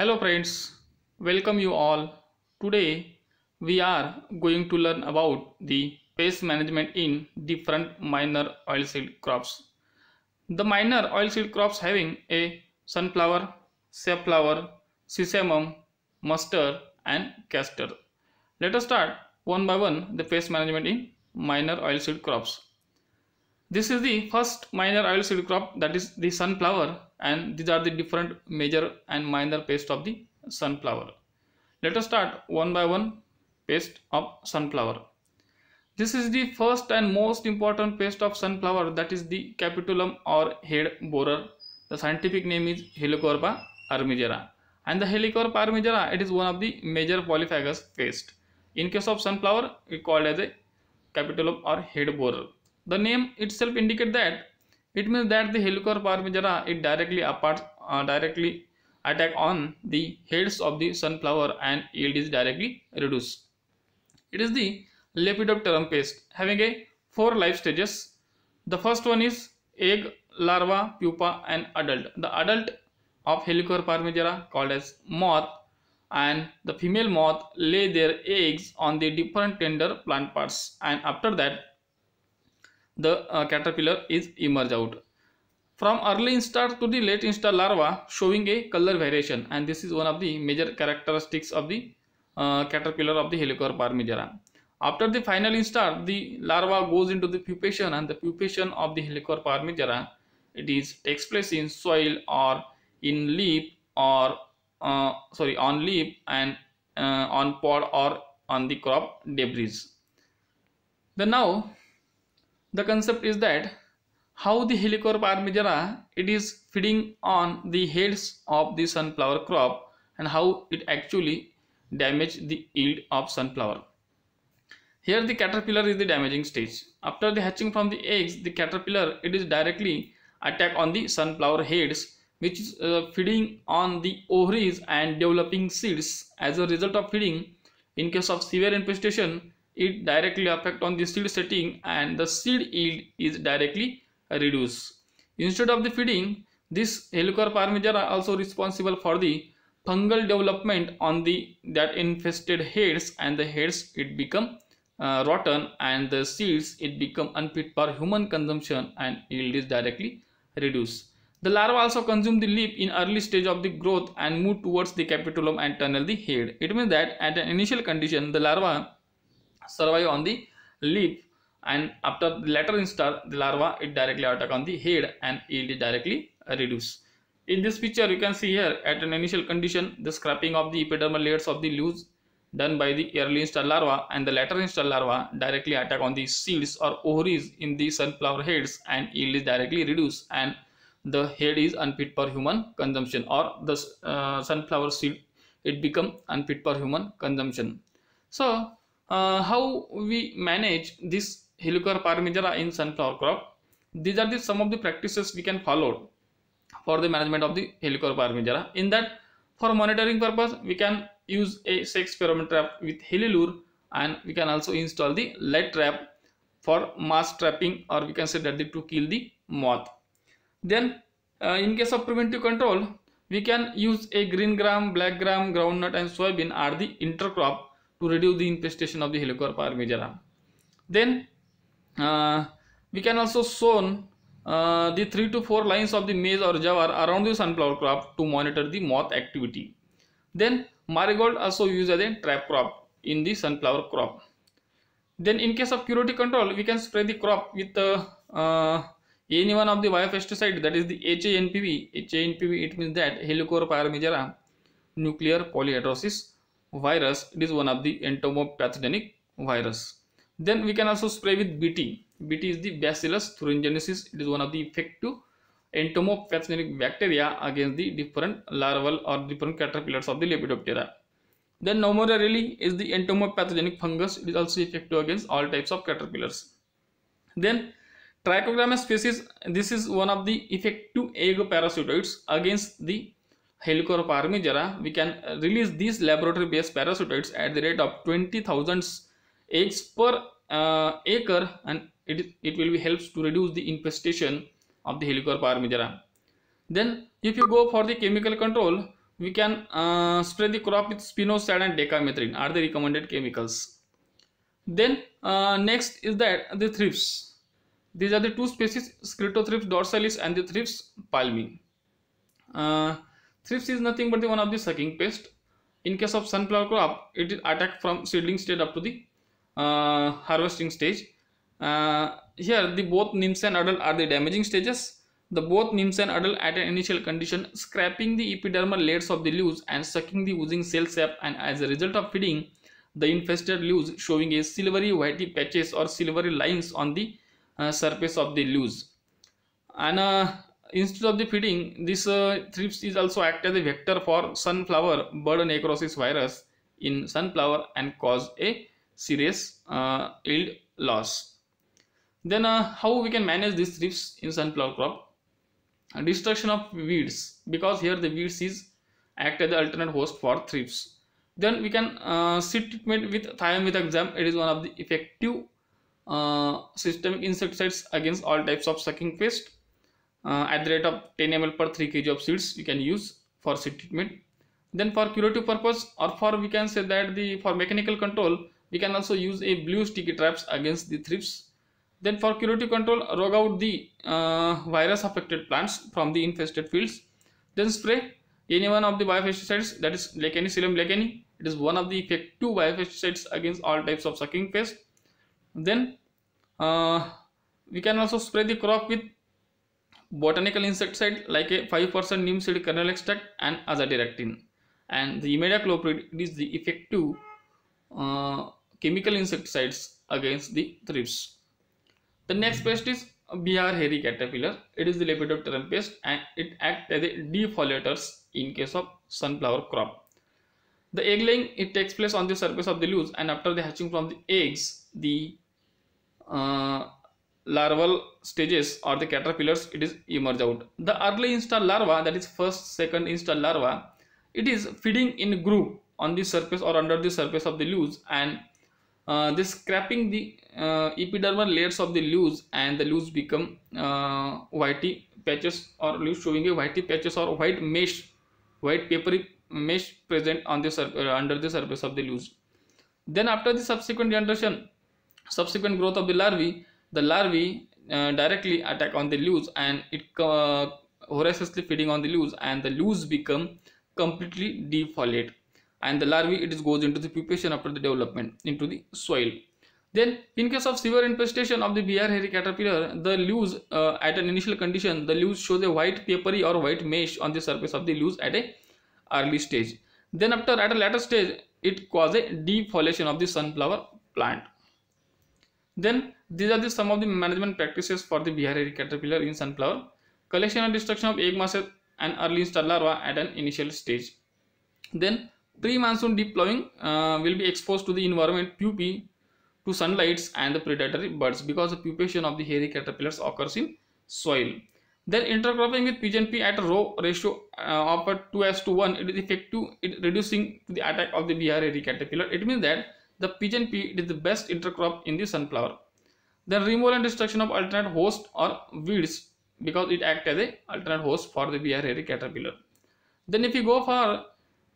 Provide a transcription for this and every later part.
Hello friends, welcome you all. Today we are going to learn about the pest management in different minor oilseed crops. The minor oilseed crops having a sunflower, safflower, sesamum, mustard and castor. Let us start one by one the pest management in minor oilseed crops. This is the first minor oilseed crop that is the sunflower and these are the different major and minor pests of the sunflower. Let us start one by one pest of sunflower. This is the first and most important pest of sunflower that is the capitulum or head borer. The scientific name is Helicorpa armigera and the Helicorpa armigera it is one of the major polyphagous pest. In case of sunflower it called as a capitulum or head borer. The name itself indicates that it means that the Helicor parmigera it directly apart, uh, directly attack on the heads of the sunflower and yield is directly reduced. It is the Lepidopterum pest having a four life stages. The first one is egg, larva, pupa and adult. The adult of Helicor parmigera called as moth and the female moth lay their eggs on the different tender plant parts and after that the uh, caterpillar is emerge out. From early instar to the late instar larva showing a color variation and this is one of the major characteristics of the uh, caterpillar of the Helicocarpa migera. After the final instar, the larva goes into the pupation and the pupation of the Helicocarpa migera it is takes place in soil or in leaf or uh, sorry on leaf and uh, on pod or on the crop debris. Then now the concept is that how the helicorp armigera it is feeding on the heads of the sunflower crop and how it actually damage the yield of sunflower. Here the caterpillar is the damaging stage. After the hatching from the eggs, the caterpillar it is directly attack on the sunflower heads which is uh, feeding on the ovaries and developing seeds. As a result of feeding, in case of severe infestation, it directly affect on the seed setting and the seed yield is directly reduced. Instead of the feeding, this helicore parmiger are also responsible for the fungal development on the that infested heads and the heads it become uh, rotten and the seeds it become unfit for human consumption and yield is directly reduced. The larva also consume the leaf in early stage of the growth and move towards the capitulum and tunnel the head. It means that at an initial condition the larva survive on the leaf and after the latter instar the larva it directly attack on the head and yield directly reduce in this picture you can see here at an initial condition the scraping of the epidermal layers of the leaves done by the early instar larva and the latter instar larva directly attack on the seeds or ovaries in the sunflower heads and yield is directly reduced and the head is unfit for human consumption or the uh, sunflower seed it become unfit for human consumption so uh, how we manage this Helicor parmigera in sunflower crop. These are the some of the practices we can follow for the management of the Helicor parmigera. In that, for monitoring purpose, we can use a sex pheromone trap with Helilure and we can also install the lead trap for mass trapping or we can say that to kill the moth. Then uh, in case of preventive control, we can use a green gram, black gram, groundnut and soybean are the intercrop to reduce the infestation of the Helicocarpa armigera. Then uh, we can also sown uh, the 3 to 4 lines of the maize or jawar around the sunflower crop to monitor the moth activity. Then marigold also used as a trap crop in the sunflower crop. Then in case of purity control, we can spray the crop with uh, uh, any one of the biopesticide that is the HANPV. HANPV it means that Helicocarpa armigera nuclear polyhydrosis virus, it is one of the entomopathogenic virus. Then we can also spray with BT. BT is the Bacillus thuringiensis. It is one of the effective entomopathogenic bacteria against the different larval or different caterpillars of the Lepidoptera. Then Pneumonia really is the entomopathogenic fungus. It is also effective against all types of caterpillars. Then Trichogramma species, this is one of the effective egg parasitoids against the Helicorp jara, we can uh, release these laboratory based parasitoids at the rate of 20,000 eggs per uh, acre and it, it will be helps to reduce the infestation of the Helicorp jara. Then if you go for the chemical control, we can uh, spray the crop with spinosad and decamethrin are the recommended chemicals. Then uh, next is that the thrips. These are the two species Scriptothrips dorsalis and the thrips palmi. Uh, Thrips is nothing but the one of the sucking pest. In case of sunflower crop, it is attack from seedling stage up to the uh, harvesting stage. Uh, here, the both nymphs and adult are the damaging stages. The both nymphs and adult at an initial condition, scraping the epidermal layers of the leaves and sucking the oozing cell sap and as a result of feeding, the infested leaves showing a silvery whitey patches or silvery lines on the uh, surface of the leaves. And uh, instead of the feeding, this uh, thrips is also act as a vector for sunflower bird necrosis virus in sunflower and cause a serious uh, yield loss. Then uh, how we can manage these thrips in sunflower crop? destruction of weeds because here the weeds is act as the alternate host for thrips. Then we can uh, seed treatment with thiamethoxam. It is one of the effective uh, systemic insecticides against all types of sucking pests uh, at the rate of 10 ml per 3 kg of seeds you can use for seed treatment then for curative purpose or for we can say that the for mechanical control we can also use a blue sticky traps against the thrips then for curative control rog out the uh, virus affected plants from the infested fields then spray any one of the biopesticides that is Lecanicillium lecani it is one of the effective biopesticides against all types of sucking pests then uh, we can also spray the crop with botanical insecticide like a 5% neem seed kernel extract and azadirachtin and the imidacloprid is the effective uh, chemical insecticides against the thrips. The next pest is BR hairy caterpillar. It is the lepidopteran pest and it acts as a defoliators in case of sunflower crop. The egg laying it takes place on the surface of the leaves and after the hatching from the eggs the uh, larval stages or the caterpillars it is emerge out the early instar larva that is first second instar larva it is feeding in group on the surface or under the surface of the leaves and uh, this scraping the uh, epidermal layers of the leaves and the leaves become uh, whitey patches or leaves showing a whitey patches or white mesh white papery mesh present on the surface uh, under the surface of the leaves then after the subsequent generation subsequent growth of the larvae the larvae uh, directly attack on the leaves and it uh, voraciously feeding on the leaves and the leaves become completely defoliate and the larvae it goes into the pupation after the development into the soil. Then in case of severe infestation of the BR hairy caterpillar, the leaves uh, at an initial condition, the leaves shows a white papery or white mesh on the surface of the leaves at a early stage. Then after at a later stage, it causes defoliation of the sunflower plant. Then these are the some of the management practices for the Bihari caterpillar in sunflower. Collection and destruction of egg masses and early star larvae at an initial stage. Then pre-monsoon deploying uh, will be exposed to the environment pupae to sunlights and the predatory birds because the pupation of the hairy caterpillars occurs in soil. Then intercropping with pigeon pea at a row ratio uh, of a 2 as to 1 it is effective in reducing the attack of the BR hairy caterpillar. It means that the pigeon pea is the best intercrop in the sunflower. Then removal and destruction of alternate host or weeds because it acts as a alternate host for the beer caterpillar. Then if you go for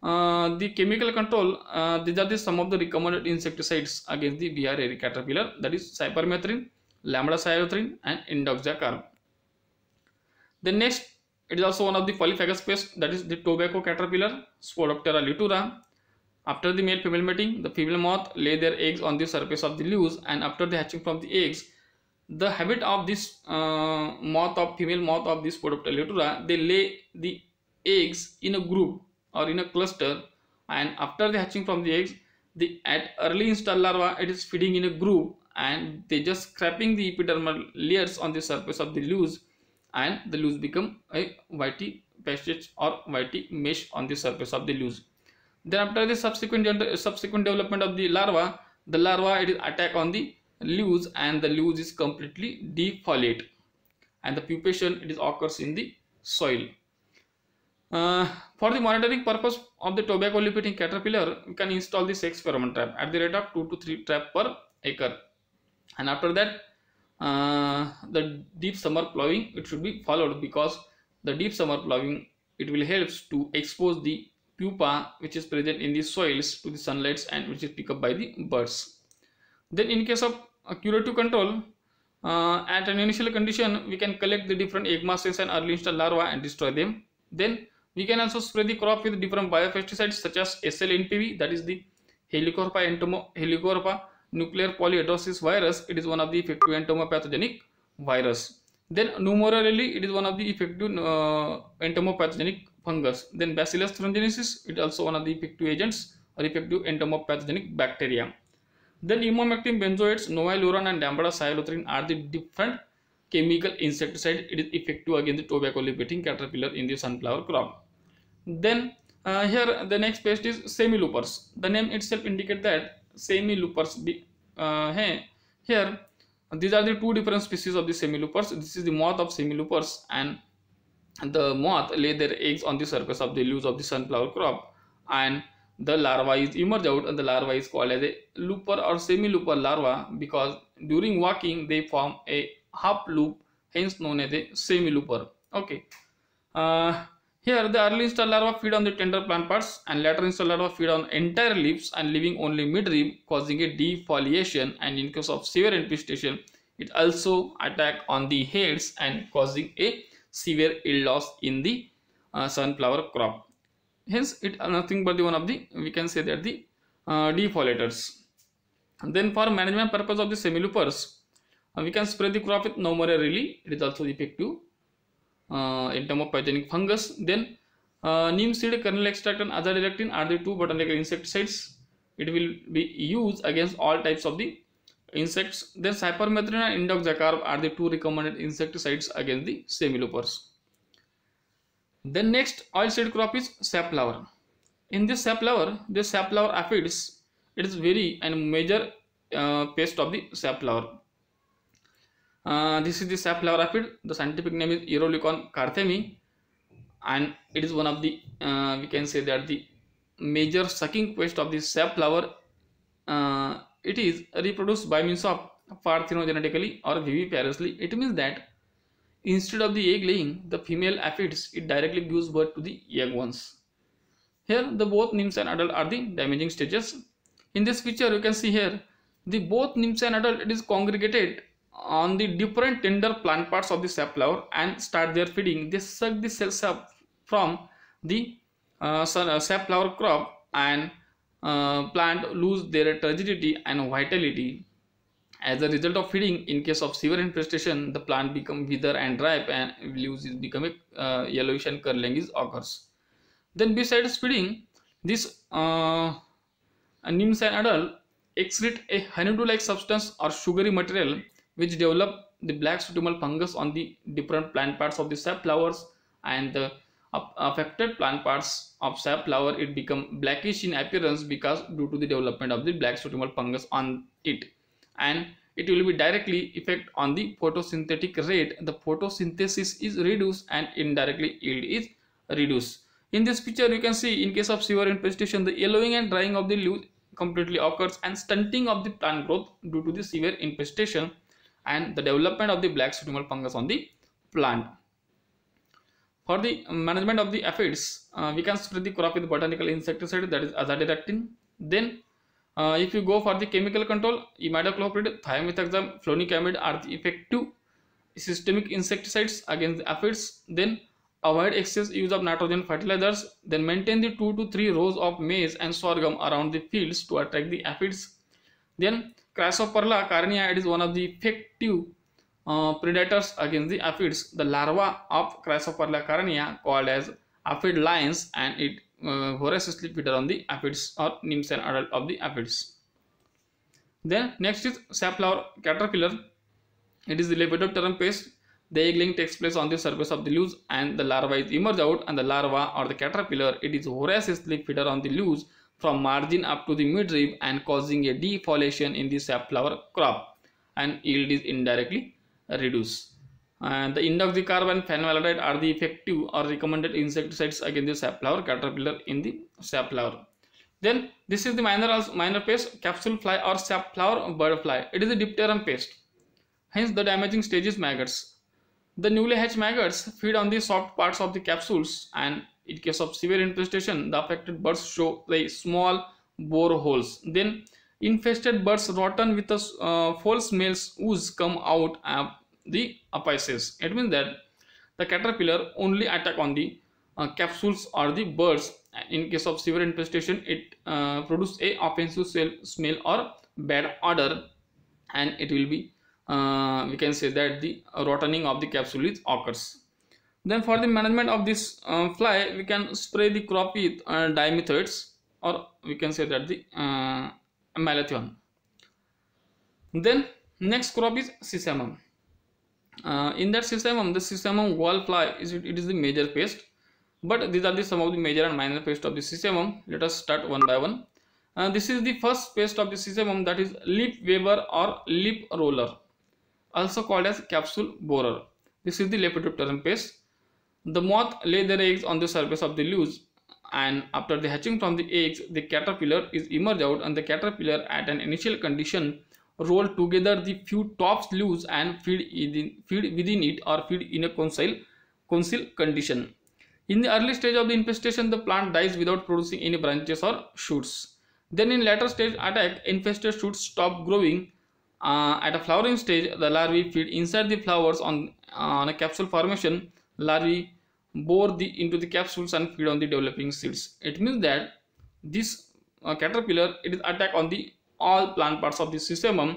uh, the chemical control, uh, these are the some of the recommended insecticides against the BR caterpillar that is cypermethrin, lambda cyanothrin and indoxacarb. The next, it is also one of the polyphagous pests that is the tobacco caterpillar, Spodoptera litura. After the male female mating, the female moth lay their eggs on the surface of the leaves and after the hatching from the eggs, the habit of this uh, moth of female moth of this Podoptera they lay the eggs in a group or in a cluster and after the hatching from the eggs, the at early instar larva it is feeding in a group and they just scraping the epidermal layers on the surface of the leaves and the leaves become a whitey patches or whitey mesh on the surface of the leaves. Then after the subsequent, subsequent development of the larva, the larva it is attack on the leaves and the leaves is completely defoliate and the pupation it is occurs in the soil. Uh, for the monitoring purpose of the tobacco leaf eating caterpillar, we can install this experiment trap at the rate of 2 to 3 trap per acre. And after that, uh, the deep summer plowing, it should be followed because the deep summer plowing, it will helps to expose the pupa which is present in the soils to the sunlight, and which is picked up by the birds. Then in case of curative control, uh, at an initial condition, we can collect the different egg masses and early instar larvae and destroy them. Then we can also spray the crop with different biopesticides such as SLNPV that is the Helicorpa entomo Helicorpa nuclear polyadrosis virus. It is one of the effective entomopathogenic virus. Then numerally, it is one of the effective uh, entomopathogenic fungus. Then Bacillus thuringiensis, it also one of the effective agents or effective entomopathogenic bacteria. Then imamectin benzoates, novaluron and dambrodacillotrin are the different chemical insecticide. It is effective against the tobacco leaf-eating caterpillar in the sunflower crop. Then uh, here the next pest is semi-loopers. The name itself indicates that semi-loopers uh, hey, here these are the two different species of the semi-loopers. This is the moth of semi-loopers and the moth lay their eggs on the surface of the leaves of the sunflower crop and the larva is emerge out and the larva is called as a looper or semi-looper larva because during walking they form a half loop hence known as a semi-looper okay uh, here the early instar larva feed on the tender plant parts and later instar larva feed on entire leaves and leaving only midrib causing a defoliation and in case of severe infestation it also attack on the heads and causing a severe yield loss in the uh, sunflower crop. Hence, it nothing but the one of the we can say that the uh, defoliators. And then for management purpose of the semilupers, uh, we can spread the crop with more really. It is also effective uh, in terms of pathogenic fungus. Then uh, neem seed, kernel extract and azadirachtin are the two botanical insecticides. It will be used against all types of the insects. Then cypermethrin and indoxacarb are the two recommended insecticides against the semilopers. Then next oilseed crop is safflower. In this safflower, the safflower aphids, it is very and major uh, pest of the safflower. Uh, this is the safflower aphid. The scientific name is Eurolicon carthemi, and it is one of the uh, we can say that the major sucking pest of the safflower uh, it is reproduced by means of parthenogenetically or viviparously. It means that instead of the egg laying, the female aphids it directly gives birth to the young ones. Here the both nymphs and adult are the damaging stages. In this picture you can see here the both nymphs and adult it is congregated on the different tender plant parts of the safflower and start their feeding. They suck the cells up from the uh, safflower crop and uh, plant lose their turgidity and vitality. As a result of feeding, in case of severe infestation, the plant become wither and ripe and leaves become uh, yellowish and curling is occurs. Then besides feeding, this uh, nymphs and adult excrete a honeydew-like substance or sugary material which develop the black sutimal fungus on the different plant parts of the sap flowers and the affected plant parts of safflower it become blackish in appearance because due to the development of the black suitable fungus on it and it will be directly effect on the photosynthetic rate the photosynthesis is reduced and indirectly yield is reduced in this picture you can see in case of severe infestation the yellowing and drying of the leaves completely occurs and stunting of the plant growth due to the severe infestation and the development of the black suitable fungus on the plant for the management of the aphids, uh, we can spray the crop with botanical insecticide that is azadirachtin. Then, uh, if you go for the chemical control, imidacloprid, thiamethoxam, flonic are the effective systemic insecticides against the aphids. Then, avoid excess use of nitrogen fertilizers. Then, maintain the 2 to 3 rows of maize and sorghum around the fields to attract the aphids. Then, Chrysoperla carnea is one of the effective uh, predators against the aphids. The larva of Chrysoperla carnea called as aphid lions and it uh, voraciously feed on the aphids or nymphs and adult of the aphids. Then next is safflower caterpillar. It is the lepidopteran pest. The egg laying takes place on the surface of the leaves and the larva is emerge out and the larva or the caterpillar it is voraciously feeder on the leaves from margin up to the midrib and causing a defoliation in the safflower crop and yield is indirectly reduce and the and phenolaldehyd are the effective or recommended insecticides against the safflower caterpillar in the safflower then this is the minor minor pest capsule fly or safflower bird fly it is a dipteran pest hence the damaging stage is maggots the newly hatched maggots feed on the soft parts of the capsules and in case of severe infestation the affected birds show the small bore holes then infested birds rotten with a uh, foul smells ooze come out of the apices. It means that the caterpillar only attack on the uh, capsules or the birds. In case of severe infestation, it uh, a offensive smell or bad odor and it will be uh, we can say that the rotting of the capsule occurs. Then for the management of this uh, fly, we can spray the crop with uh, dimethods or we can say that the uh, malathion. Then next crop is sesamum. Uh, in that sesamum, the sesamum fly is it is the major pest. But these are the some of the major and minor pests of the sesamum. Let us start one by one. Uh, this is the first pest of the sesamum that is leaf waver or leaf roller, also called as capsule borer. This is the lepidopteran pest. The moth lay their eggs on the surface of the leaves and after the hatching from the eggs the caterpillar is emerged out and the caterpillar at an initial condition roll together the few tops loose and feed within, feed within it or feed in a conceal conceal condition. In the early stage of the infestation, the plant dies without producing any branches or shoots. Then in later stage attack, infested shoots stop growing. Uh, at a flowering stage, the larvae feed inside the flowers on, uh, on a capsule formation. Larvae bore the into the capsules and feed on the developing seeds it means that this uh, caterpillar it is attack on the all plant parts of the system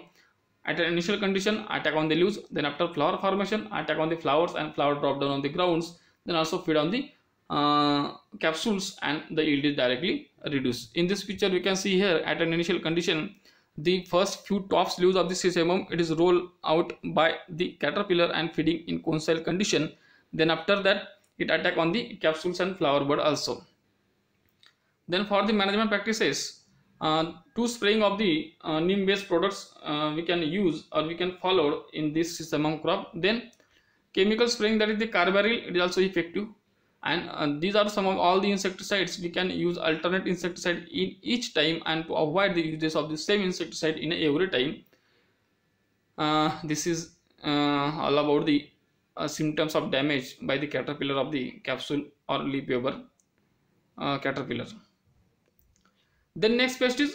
at an initial condition attack on the leaves then after flower formation attack on the flowers and flower drop down on the grounds then also feed on the uh, capsules and the yield is directly reduced in this picture we can see here at an initial condition the first few top leaves of the sesamum it is rolled out by the caterpillar and feeding in cell condition then after that it attack on the capsules and flower bud also. Then for the management practices, uh, two spraying of the uh, neem based products uh, we can use or we can follow in this system of crop. Then chemical spraying that is the carbaryl it is also effective and uh, these are some of all the insecticides we can use alternate insecticide in each time and to avoid the usage of the same insecticide in every time. Uh, this is uh, all about the uh, symptoms of damage by the caterpillar of the capsule or leaf over uh, caterpillar. The next pest is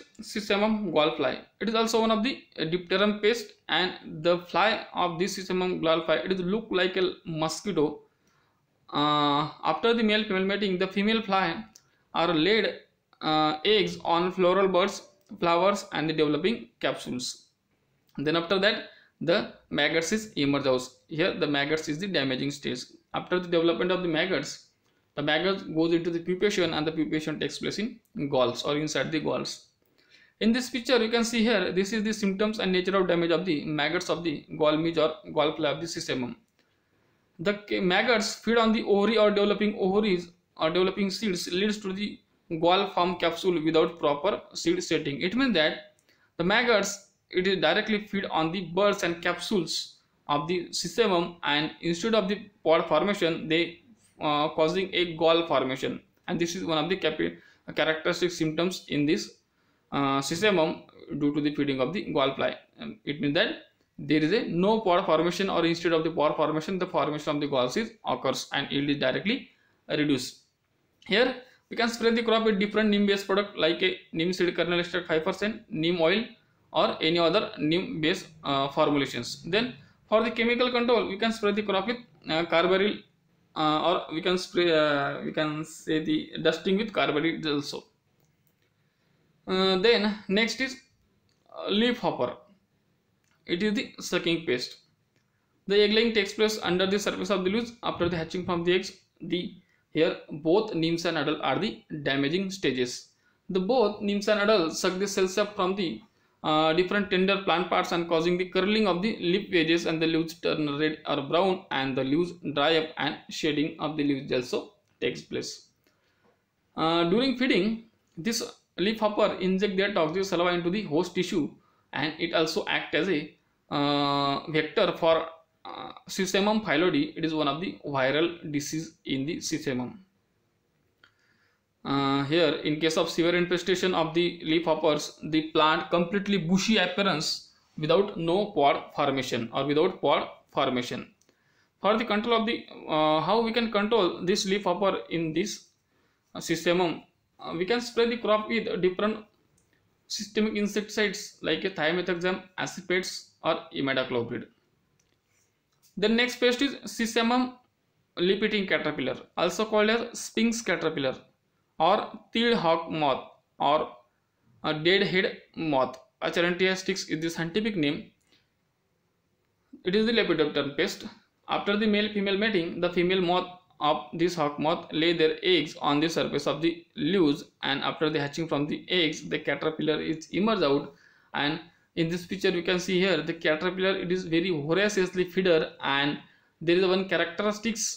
gall fly. It is also one of the dipterum pest and the fly of this gall fly. it is look like a mosquito. Uh, after the male female mating, the female fly are laid uh, eggs on floral buds, flowers and the developing capsules. Then after that, the maggots emerge out. Here the maggots is the damaging stage. After the development of the maggots, the maggot goes into the pupation and the pupation takes place in galls or inside the galls. In this picture you can see here this is the symptoms and nature of damage of the maggots of the gall midge or gallbladder of the sesamum. The maggots feed on the ovary or developing ovaries or developing seeds leads to the gall form capsule without proper seed setting. It means that the maggots it is directly feed on the buds and capsules of the sesamum and instead of the pod formation they uh, causing a gall formation and this is one of the uh, characteristic symptoms in this uh, sesamum due to the feeding of the gall fly and um, it means that there is a no pod formation or instead of the pod formation the formation of the galls is occurs and yield is directly reduced here we can spread the crop with different neem product like a neem seed kernel extract 5% neem oil or any other neem based uh, formulations then for the chemical control we can spray the crop with uh, carbaryl uh, or we can spray uh, we can say the dusting with carbaryl also uh, then next is uh, leaf hopper it is the sucking paste the egg laying takes place under the surface of the leaves after the hatching from the eggs the here both nymphs and adults are the damaging stages the both nymphs and adults suck the cells up from the uh, different tender plant parts and causing the curling of the leaf edges and the leaves turn red or brown and the leaves dry up and shedding of the leaves also takes place. Uh, during feeding, this leaf hopper inject their toxic saliva into the host tissue and it also act as a uh, vector for uh, Sesamum phylloidy. It is one of the viral disease in the Systemum. Uh, here in case of severe infestation of the leaf hoppers the plant completely bushy appearance without no pod formation or without pod formation for the control of the uh, how we can control this leaf hopper in this uh, systemum uh, we can spray the crop with different systemic insecticides like a thymethoxam acipates or imidacloprid the next pest is systemum leaf eating caterpillar also called as sphinx caterpillar or tealhawk moth or deadhead moth. Acharantia styx is the scientific name. It is the lepidopteran pest. After the male-female mating, the female moth of this hawk moth lay their eggs on the surface of the leaves and after the hatching from the eggs, the caterpillar is emerges out and in this picture you can see here the caterpillar it is very voraciously feeder and there is one characteristics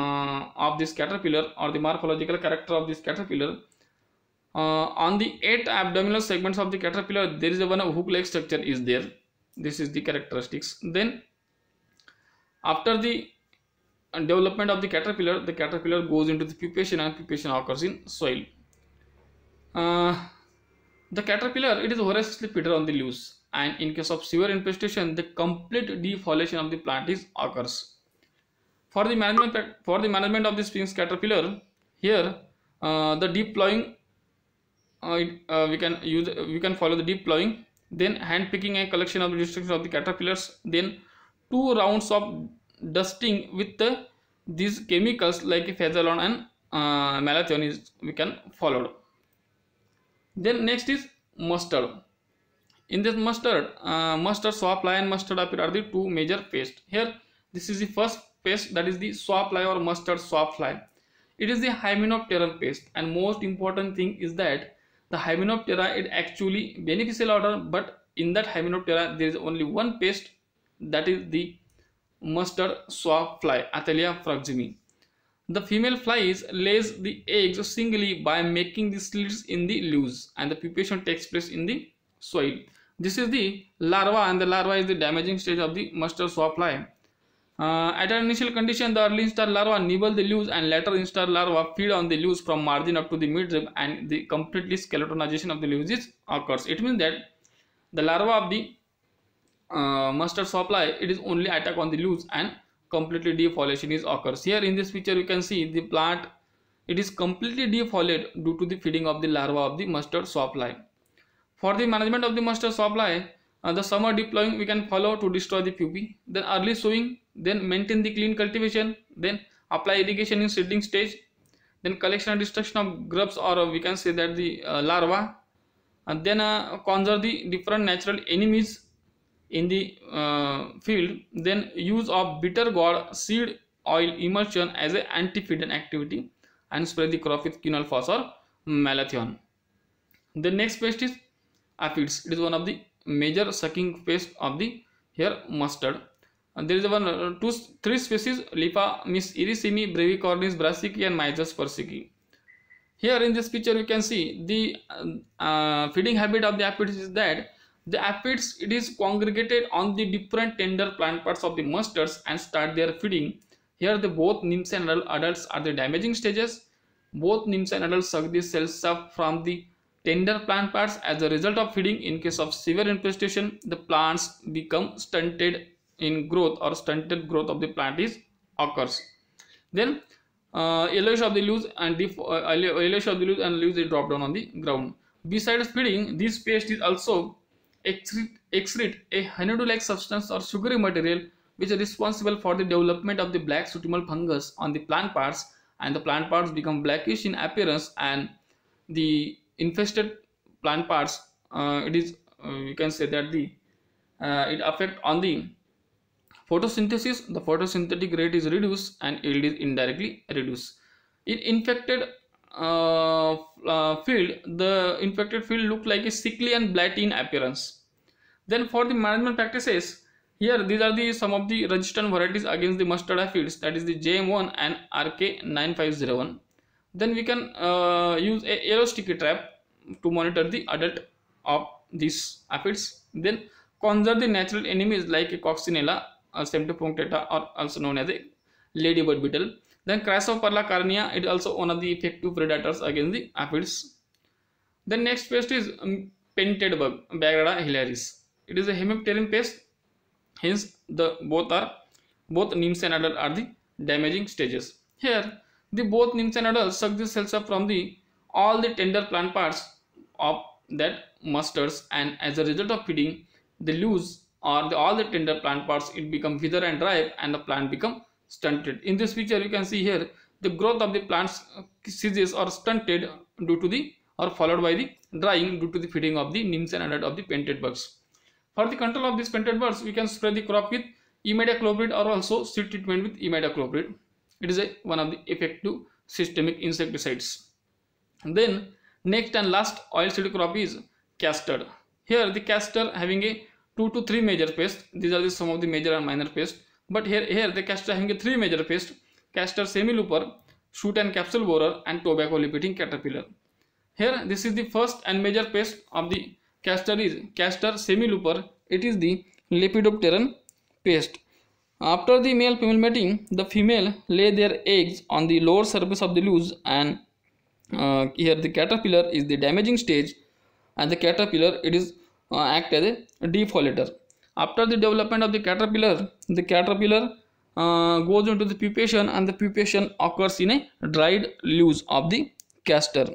uh, of this caterpillar or the morphological character of this caterpillar. Uh, on the eight abdominal segments of the caterpillar, there is a one hook-like structure is there. This is the characteristics. Then after the development of the caterpillar, the caterpillar goes into the pupation and pupation occurs in soil. Uh, the caterpillar, it is voraciously feeder on the leaves and in case of severe infestation, the complete defoliation of the plant is occurs. For the management for the management of the Sphinx caterpillar, here uh, the deep plowing uh, uh, we can use we can follow the deep plowing then hand picking and collection of the destruction of the caterpillars then two rounds of dusting with the, these chemicals like phazolon and uh, malathion is we can follow then next is mustard in this mustard uh, mustard sawfly and mustard appear are the two major pests here this is the first pest that is the sawfly or mustard sawfly. It is the Hymenoptera pest and most important thing is that the Hymenoptera is actually beneficial order but in that Hymenoptera there is only one pest that is the mustard sawfly Athalia proximi. The female flies lays the eggs singly by making the slits in the leaves and the pupation takes place in the soil. This is the larva and the larva is the damaging stage of the mustard sawfly. Uh, at an initial condition, the early instar larva nibble the leaves and later instar larva feed on the leaves from margin up to the midrib and the completely skeletonization of the leaves is occurs. It means that the larva of the uh, mustard supply, it is only attack on the leaves and completely defoliation is occurs. Here in this picture, you can see the plant, it is completely defoliated due to the feeding of the larva of the mustard supply. For the management of the mustard supply, uh, the summer deploying we can follow to destroy the pupae. Then early sowing then maintain the clean cultivation then apply irrigation in seedling stage then collection and destruction of grubs or uh, we can say that the uh, larva and then uh, conserve the different natural enemies in the uh, field then use of bitter gourd seed oil emulsion as an antifeedant activity and spray the crop with quinol or malathion the next pest is aphids it is one of the major sucking pest of the here mustard and there is one uh, two three three species Lipa Miss Irisimi, Brevicornis, brassicae and Mysis persicii. Here in this picture you can see the uh, uh, feeding habit of the aphids is that the aphids it is congregated on the different tender plant parts of the mustards and start their feeding. Here the both nymphs and adults are the damaging stages. Both nymphs and adults suck the cells up from the tender plant parts as a result of feeding in case of severe infestation the plants become stunted in growth or stunted growth of the plant is occurs. Then uh, yellowish of the leaves and the uh, yellowish of the leaves and leaves they drop down on the ground. Besides feeding, this paste is also excrete, excrete a honeydew-like substance or sugary material which is responsible for the development of the black sutimal fungus on the plant parts and the plant parts become blackish in appearance and the infested plant parts uh, it is uh, you can say that the uh, it affect on the photosynthesis, the photosynthetic rate is reduced and yield is indirectly reduced. In infected uh, uh, field, the infected field look like a sickly and blighty in appearance. Then for the management practices, here these are the some of the resistant varieties against the mustard aphids that is the JM1 and RK9501. Then we can uh, use a yellow sticky trap to monitor the adult of these aphids. Then conserve the natural enemies like a coccinella or Semtopunctata or also known as a ladybird beetle. Then Chrysophylla carnea, it also one of the effective predators against the aphids. The next pest is um, painted bug, Bagrada hilaris. It is a hemipteran pest, hence the both are both nymphs and adults are the damaging stages. Here, the both nymphs and adults suck the cells up from the all the tender plant parts of that mustards and as a result of feeding, they lose or the, all the tender plant parts it become wither and ripe and the plant become stunted. In this picture you can see here the growth of the plants ceases uh, or stunted due to the or followed by the drying due to the feeding of the nymphs and adult of the painted bugs. For the control of these painted bugs we can spray the crop with imidacloprid or also seed treatment with imidacloprid. It is a, one of the effective systemic insecticides. And then next and last oilseed crop is castor. Here the castor having a two to three major pests. These are the, some of the major and minor pests. But here, here the castor having three major pests: castor semi-looper, shoot and capsule borer, and tobacco leaf-eating caterpillar. Here, this is the first and major pest of the castor is castor It It is the Lepidopteran pest. After the male female mating, the female lay their eggs on the lower surface of the loose and uh, here the caterpillar is the damaging stage and the caterpillar it is uh, act as a defoliator after the development of the caterpillar the caterpillar uh, goes into the pupation and the pupation occurs in a dried leaves of the castor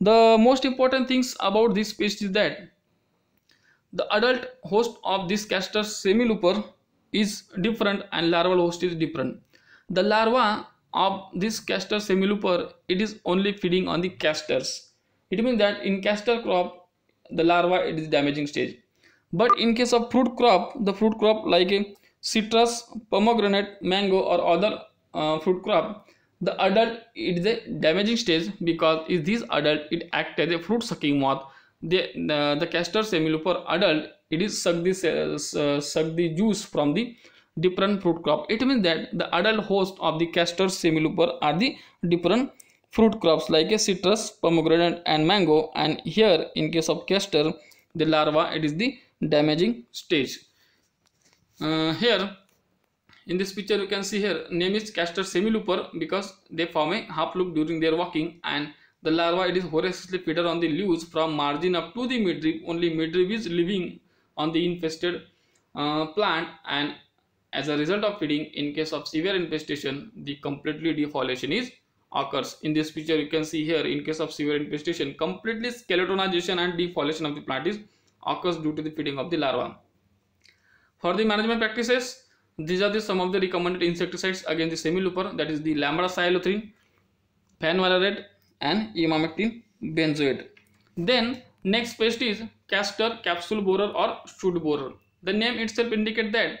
the most important things about this species is that the adult host of this castor semiluper is different and larval host is different the larva of this castor semiluper it is only feeding on the castors it means that in castor crop the larva it is damaging stage but in case of fruit crop the fruit crop like a citrus pomegranate mango or other uh, fruit crop the adult it is a damaging stage because if this adult it act as a fruit sucking moth the, the, the castor adult it is suck the, uh, suck the juice from the different fruit crop it means that the adult host of the castor semiluper are the different fruit crops like a citrus, pomegranate and mango and here in case of castor the larva it is the damaging stage. Uh, here in this picture you can see here name is castor semiluper because they form a half loop during their walking and the larva it is voraciously feeder on the leaves from margin up to the midrib. Only midrib is living on the infested uh, plant and as a result of feeding in case of severe infestation the completely defoliation is occurs. In this picture, you can see here, in case of severe infestation, completely skeletonization and defoliation of the plant is occurs due to the feeding of the larva. For the management practices, these are the some of the recommended insecticides against the semi-looper, that that is the lambda cylothrin, phenvalerate, and imamectin benzoate. Then next pest is castor, capsule borer, or shoot borer. The name itself indicates that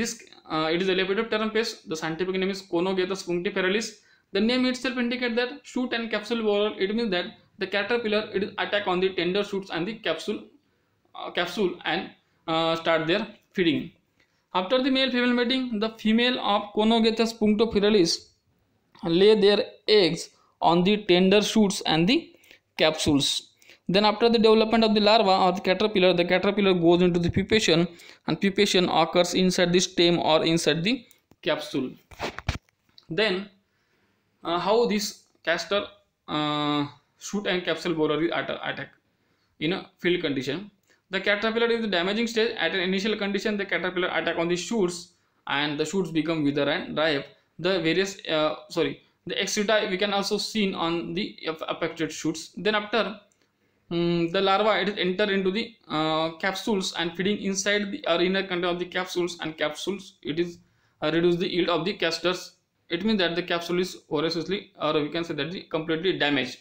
this uh, it is a lepidopteran term pest. The scientific name is Conogathus punctiferalis the name itself indicates that shoot and capsule borer. It means that the caterpillar it is attack on the tender shoots and the capsule, uh, capsule and uh, start their feeding. After the male-female mating, the female of Conogetes punctophyralis lay their eggs on the tender shoots and the capsules. Then after the development of the larva or the caterpillar, the caterpillar goes into the pupation and pupation occurs inside the stem or inside the capsule. Then uh, how this caster uh, shoot and capsule bowler at attack in a field condition. The caterpillar is the damaging stage. At an initial condition, the caterpillar attack on the shoots and the shoots become wither and dry The various uh, sorry the exudae we can also seen on the affected shoots. Then after um, the larva it is enter into the uh, capsules and feeding inside the or inner content of the capsules and capsules it is uh, reduce the yield of the casters it means that the capsule is voraciously or we can say that the completely damaged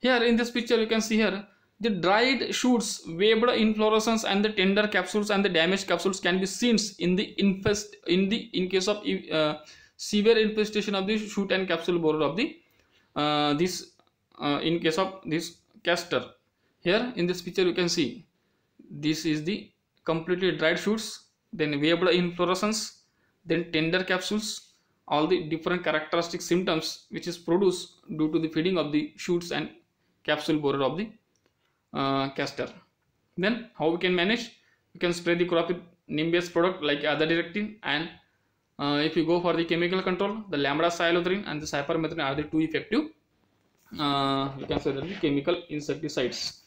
here in this picture you can see here the dried shoots, webbed inflorescence and the tender capsules and the damaged capsules can be seen in the infest in the in case of uh, severe infestation of the shoot and capsule borer of the uh, this uh, in case of this castor. Here in this picture you can see this is the completely dried shoots, then waved inflorescence, then tender capsules all the different characteristic symptoms which is produced due to the feeding of the shoots and capsule borer of the uh, castor. Then how we can manage? We can spray the crop with based product like other directin and uh, if you go for the chemical control, the lambda cylothrin and the cypermethrin are the two effective uh, you can say that the chemical insecticides.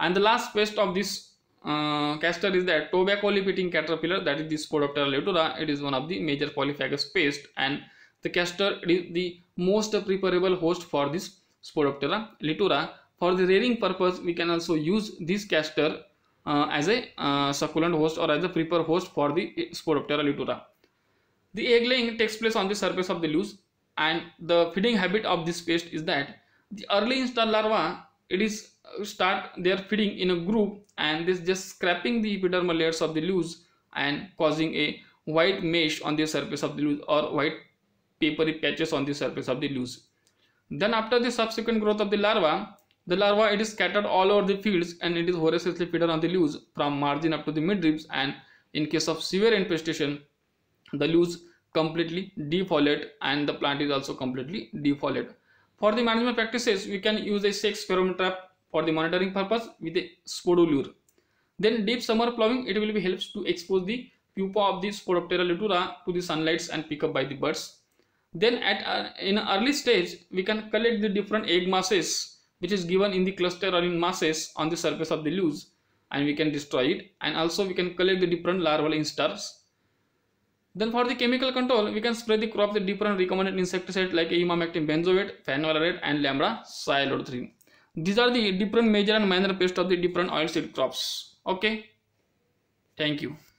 And the last pest of this uh, castor is that tobacco leaf eating caterpillar that is this Spodoptera leutura it is one of the major polyphagous pests, and the castor is the most preferable host for this Spodoptera uh, litura. For the rearing purpose, we can also use this castor uh, as a uh, succulent host or as a prepper host for the Spodoptera uh, litura. The egg laying takes place on the surface of the leaves and the feeding habit of this pest is that the early instar larva it is start their feeding in a group and this just scraping the epidermal layers of the leaves and causing a white mesh on the surface of the leaves or white papery patches on the surface of the leaves. Then after the subsequent growth of the larva, the larva it is scattered all over the fields and it is voraciously feeder on the leaves from margin up to the midribs and in case of severe infestation, the leaves completely defoliate and the plant is also completely defoliate. For the management practices, we can use a sex pheromone trap for the monitoring purpose with a spodulure. Then deep summer plowing, it will be helps to expose the pupa of the Spodoptera lutura to the sunlights and pick up by the birds. Then at uh, in early stage, we can collect the different egg masses which is given in the cluster or in masses on the surface of the leaves and we can destroy it and also we can collect the different larval instars. Then for the chemical control, we can spray the crop with different recommended insecticide like imamectin benzoate, phenylalanine and lambda cyhalothrin these are the different major and minor pests of the different oilseed crops okay thank you